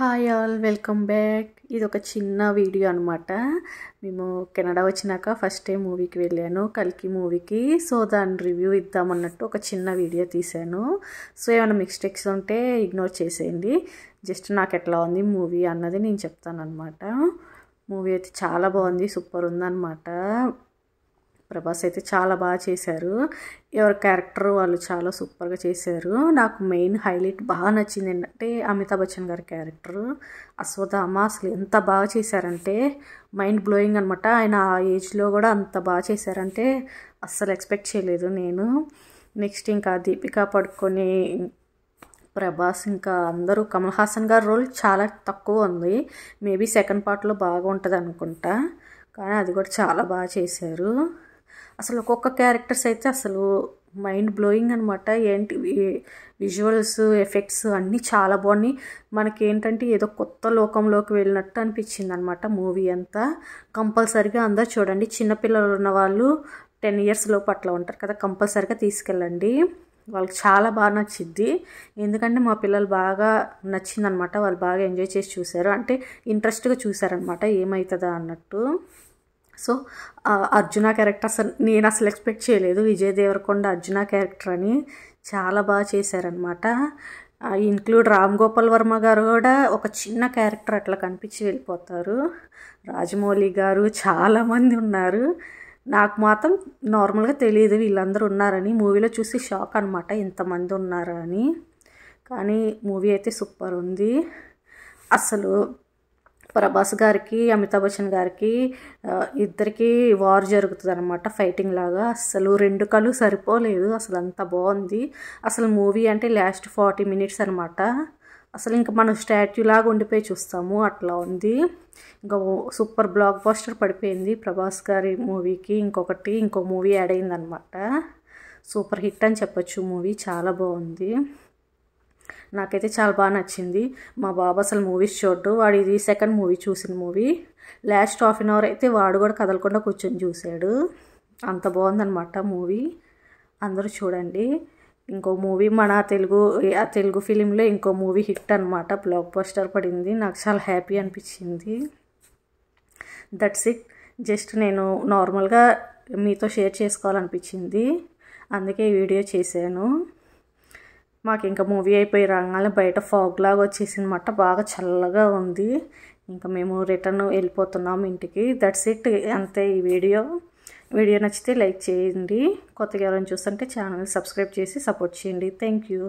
hi all welcome back ఇది ఒక చిన్న వీడియో అనమాట మేము కెనడా వచ్చినాక ఫస్ట్ టైం మూవీకి వెళ్ళాను కలికి మూవీకి సో దాని రివ్యూ ఇద్దామన్నట్టు ఒక చిన్న వీడియో తీశాను సో ఏమైనా మిస్టేక్స్ ఉంటే ఇగ్నోర్ చేసేయండి జస్ట్ నాకు ఎట్లా ఉంది మూవీ అన్నది నేను చెప్తాను అనమాట మూవీ అయితే చాలా బాగుంది సూపర్ ఉందన్నమాట ప్రభాస్ అయితే చాలా బాగా చేశారు ఎవరి క్యారెక్టర్ వాళ్ళు చాలా సూపర్గా చేశారు నాకు మెయిన్ హైలైట్ బాగా నచ్చింది ఏంటంటే అమితాబ్ బచ్చన్ గారి క్యారెక్టర్ అశ్వథామ అసలు ఎంత బాగా చేశారంటే మైండ్ బ్లోయింగ్ అనమాట ఆయన ఆ ఏజ్లో కూడా అంత బాగా చేశారంటే అస్సలు ఎక్స్పెక్ట్ చేయలేదు నేను నెక్స్ట్ ఇంకా దీపికా పడుకొని ప్రభాస్ ఇంకా అందరూ కమల్ హాసన్ గారి రోల్ చాలా తక్కువ ఉంది మేబీ సెకండ్ పార్ట్లో బాగా ఉంటుంది అనుకుంటా కానీ అది కూడా చాలా బాగా చేశారు అసలు ఒక్కొక్క క్యారెక్టర్స్ అయితే అసలు మైండ్ బ్లోయింగ్ అనమాట ఏంటి విజువల్స్ ఎఫెక్ట్స్ అన్నీ చాలా బాగున్నాయి మనకి ఏంటంటే ఏదో కొత్త లోకంలోకి వెళ్ళినట్టు అనిపించింది అనమాట మూవీ అంతా కంపల్సరిగా అందరు చూడండి చిన్నపిల్లలు ఉన్న వాళ్ళు టెన్ ఇయర్స్ లోపు ఉంటారు కదా కంపల్సరిగా తీసుకెళ్ళండి వాళ్ళకి చాలా బాగా నచ్చింది ఎందుకంటే మా పిల్లలు బాగా నచ్చిందనమాట వాళ్ళు బాగా ఎంజాయ్ చేసి చూశారు అంటే ఇంట్రెస్ట్గా చూసారనమాట ఏమవుతుందా అన్నట్టు సో అర్జున క్యారెక్టర్ అసలు నేను అసలు ఎక్స్పెక్ట్ చేయలేదు విజయ్ దేవరకొండ అర్జున క్యారెక్టర్ అని చాలా బాగా చేశారనమాట ఇంక్లూడ్ రామ్ గోపాల్ వర్మ గారు కూడా ఒక చిన్న క్యారెక్టర్ అట్లా కనిపించి వెళ్ళిపోతారు రాజమౌళి గారు చాలామంది ఉన్నారు నాకు మాత్రం నార్మల్గా తెలియదు వీళ్ళందరూ ఉన్నారని మూవీలో చూసి షాక్ అనమాట ఇంతమంది ఉన్నారని కానీ మూవీ అయితే సూపర్ ఉంది అసలు ప్రభాస్ గారికి అమితాబ్ బచ్చన్ గారికి ఇద్దరికి వార్ జరుగుతుంది అనమాట ఫైటింగ్ లాగా అసలు రెండు కళ్ళు సరిపోలేదు అసలు అంత బాగుంది అసలు మూవీ అంటే లాస్ట్ ఫార్టీ మినిట్స్ అనమాట అసలు ఇంకా మనం స్టాట్యూ లాగా ఉండిపోయి చూస్తాము అట్లా ఉంది ఇంకా సూపర్ బ్లాక్ బాస్టర్ పడిపోయింది ప్రభాస్ గారి మూవీకి ఇంకొకటి ఇంకో మూవీ యాడ్ అనమాట సూపర్ హిట్ అని చెప్పొచ్చు మూవీ చాలా బాగుంది నాకైతే చాలా బాగా నచ్చింది మా బాబు అసలు మూవీస్ చూడ్డు వాడు ఇది సెకండ్ మూవీ చూసిన movie last half an hour అయితే వాడు కూడా కదలకుండా కూర్చొని చూశాడు అంత బాగుందనమాట మూవీ అందరూ చూడండి ఇంకో మూవీ మన తెలుగు తెలుగు ఫిలింలో ఇంకో మూవీ హిట్ అనమాట బ్లాక్ పోస్టర్ పడింది నాకు చాలా హ్యాపీ అనిపించింది దట్స్ ఇట్ జస్ట్ నేను నార్మల్గా మీతో షేర్ చేసుకోవాలనిపించింది అందుకే ఈ వీడియో చేశాను మాకు ఇంకా మూవీ అయిపోయి రాగానే బయట ఫాగ్ లాగా వచ్చేసిందన్నమాట బాగా చల్లగా ఉంది ఇంకా మేము రిటర్న్ వెళ్ళిపోతున్నాం ఇంటికి దట్స్ ఇట్ అంతే ఈ వీడియో వీడియో నచ్చితే లైక్ చేయండి కొత్తగా ఎవరైనా చూస్తుంటే ఛానల్ సబ్స్క్రైబ్ చేసి సపోర్ట్ చేయండి థ్యాంక్ యూ